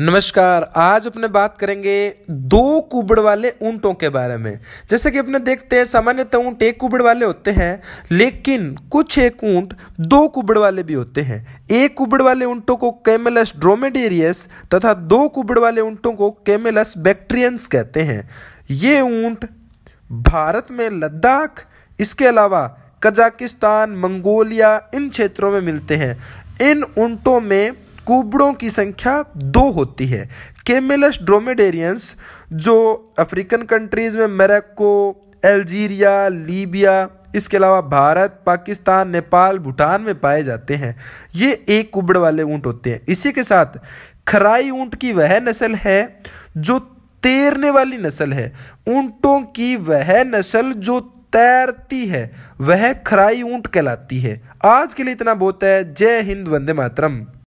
नमस्कार आज अपने बात करेंगे दो कुबड़ वाले ऊंटों के बारे में जैसे कि अपने देखते हैं सामान्यतः ऊँट एक कुबड़ वाले होते हैं लेकिन कुछ एक ऊंट दो कुबड़ वाले भी होते हैं एक कुबड़ वाले ऊंटों को कैमेलस ड्रोमेडेरियस तथा दो कुबड़ वाले ऊंटों को कैमेलस बैक्ट्रियंस कहते हैं ये ऊँट भारत में लद्दाख इसके अलावा कजाकिस्तान मंगोलिया इन क्षेत्रों में मिलते हैं इन ऊँटों में कुबड़ों की संख्या दो होती है केमेलस ड्रोमेडेरियंस जो अफ्रीकन कंट्रीज़ में मेरक्को अल्जीरिया लीबिया इसके अलावा भारत पाकिस्तान नेपाल भूटान में पाए जाते हैं ये एक कुबड़ वाले ऊँट होते हैं इसी के साथ खराई ऊँट की वह नस्ल है जो तैरने वाली नस्ल है ऊँटों की वह नस्ल जो तैरती है वह खराई ऊँट कहलाती है आज के लिए इतना बहुत है जय हिंद वंदे मातरम